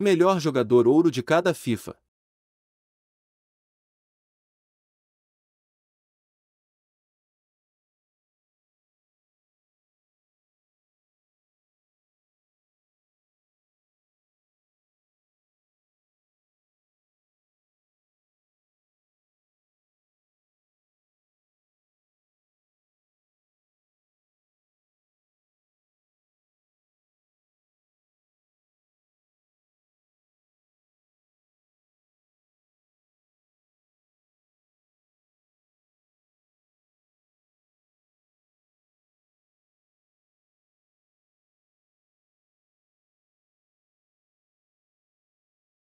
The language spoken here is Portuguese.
Melhor jogador ouro de cada FIFA.